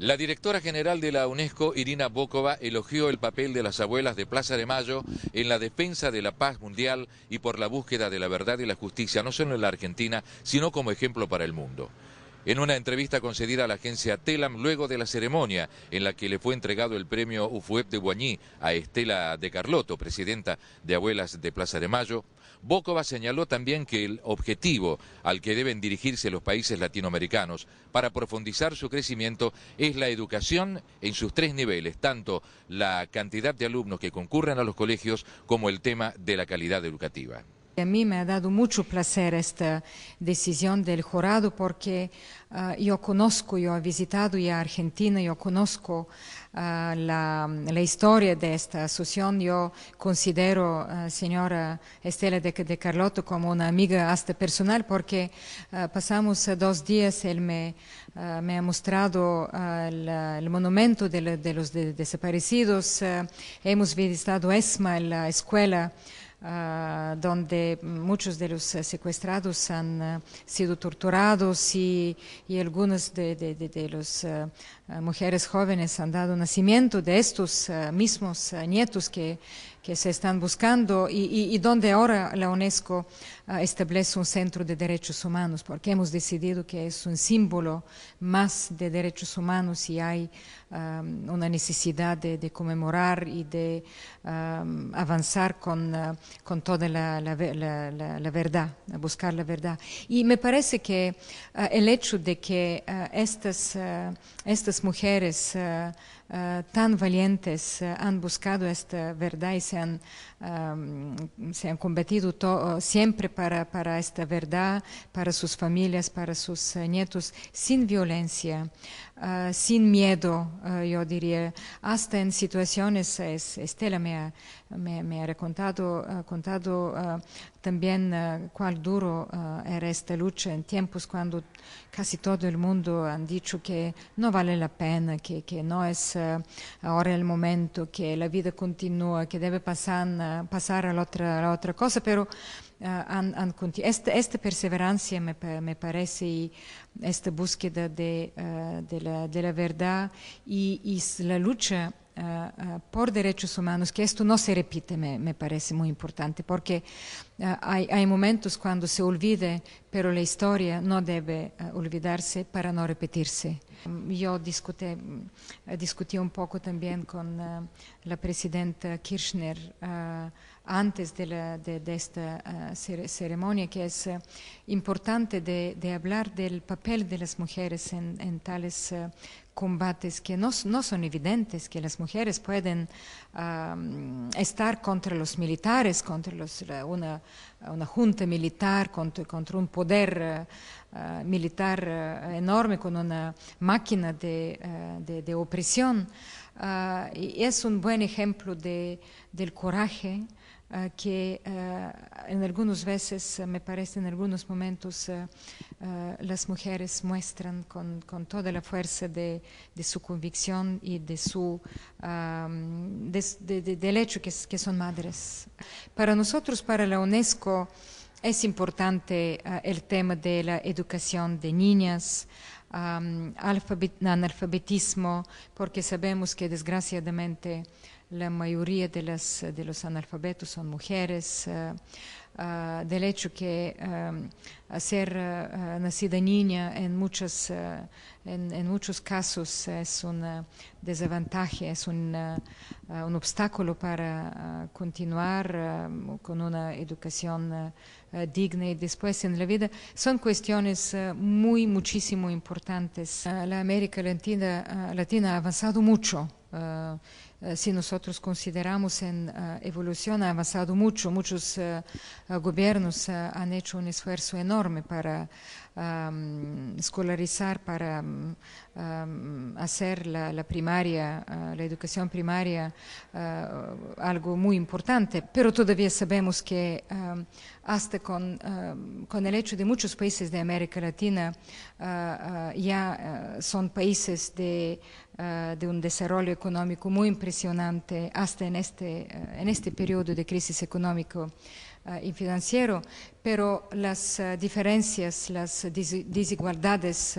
La directora general de la UNESCO, Irina Bokova, elogió el papel de las abuelas de Plaza de Mayo en la defensa de la paz mundial y por la búsqueda de la verdad y la justicia, no solo en la Argentina, sino como ejemplo para el mundo. En una entrevista concedida a la agencia Telam luego de la ceremonia en la que le fue entregado el premio UFUEB de Guañí a Estela de Carlotto, presidenta de Abuelas de Plaza de Mayo, Bócova señaló también que el objetivo al que deben dirigirse los países latinoamericanos para profundizar su crecimiento es la educación en sus tres niveles, tanto la cantidad de alumnos que concurren a los colegios como el tema de la calidad educativa. A mí me ha dado mucho placer esta decisión del jurado porque ah, yo conozco, yo he visitado ya Argentina, yo conozco ah, la, historia de esta asociación. Yo considero a ah, señora Estela de, Carlotto como una amiga hasta personal porque pasamos dos días, él me, ha mostrado el monumento de, los desaparecidos, hemos visitado ESMA, la escuela. Ah, donde muchos de los eh, secuestrados han eh, sido torturados y, y algunas de, de, de las eh, mujeres jóvenes han dado nacimiento de estos mismos nietos que que se están buscando y, donde ahora la UNESCO ah, establece un centro de derechos humanos, porque hemos decidido que es un símbolo más de derechos humanos y hay ah, una necesidad de, conmemorar y de ah, avanzar con, toda la, la, verdad, buscar la verdad. Y me parece que el hecho de que estas mujeres eh, tan valientes eh, han buscado esta verdad y se han, combatido siempre para, para, esta verdad, para sus familias, para sus eh, nietos, sin violencia. Ah, sin miedo, ah, yo diría, hasta en situaciones, Estela me ha, me, ha ah, contado también cuál duro era esta lucha en tiempos cuando casi todo el mundo ha dicho que no vale la pena, que, no es ahora el momento, que la vida continúa, que debe pasar, pasar a, la otra, otra cosa, pero Ah, este, esta, perseverancia me, parece y esta búsqueda de, ah, la, verdad y, la lucha ah, por derechos humanos, que esto no se repite, me, parece muy importante, porque hay, momentos cuando se olvide, pero la historia no debe olvidarse para no repetirse. Mm, yo discuté, eh, discutí un poco también con eh, la presidenta Kirchner eh, antes de, de, esta ceremonia, que es importante de, hablar del papel de las mujeres en, tales combates que no, son evidentes, que las mujeres pueden estar contra los militares, contra los, una, junta militar, contra, un poder militar enorme, con una máquina de, eh, opresión, ah, y es un buen ejemplo de, del coraje ah, que ah, en algunas veces, me parece, en algunos momentos las mujeres muestran con, toda la fuerza de, su convicción y de su, del hecho que, son madres. Para nosotros, para la UNESCO, es importante ah, el tema de la educación de niñas, analfabetismo, porque sabemos que desgraciadamente la mayoría de, los analfabetos son mujeres. Ah, Ah, del hecho que ser nacida niña en, en, muchos casos es un ah, desventaje, es un, ah, un obstáculo para continuar con una educación digna y después en la vida. Son cuestiones muy, muchísimo importantes. la América Latina, ha avanzado mucho. Eh, si nosotros consideramos en eh, evolución, ha avanzado mucho. Muchos eh, gobiernos han hecho un esfuerzo enorme para escolarizar, para hacer la, primaria, la educación primaria, algo muy importante. Pero todavía sabemos que hasta con, el hecho de muchos países de América Latina ya son países de, de un desarrollo económico muy impresionante hasta en este, eh, en este periodo de crisis económico eh, y financiero, pero las eh, diferencias, las desigualdades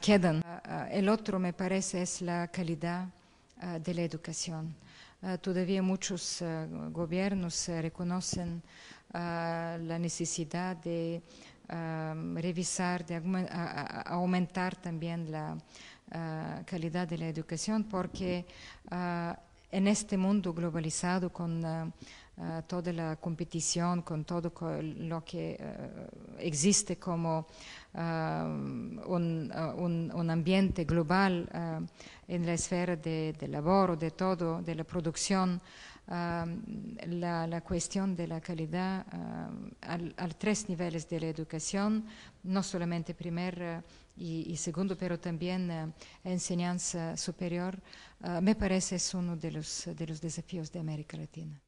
quedan. el otro, me parece, es la calidad de la educación. todavía muchos gobiernos reconocen la necesidad de revisar, de aumentar también la Ah, calidad de la educación porque ah, en este mundo globalizado con ah, toda la competición, con todo lo que eh, existe como eh, eh, un, ambiente global en la esfera del de labor, de todo, de la producción, la, cuestión de la calidad al, tres niveles de la educación, no solamente primer y, segundo, pero también enseñanza superior, me parece es uno de los desafíos de América Latina.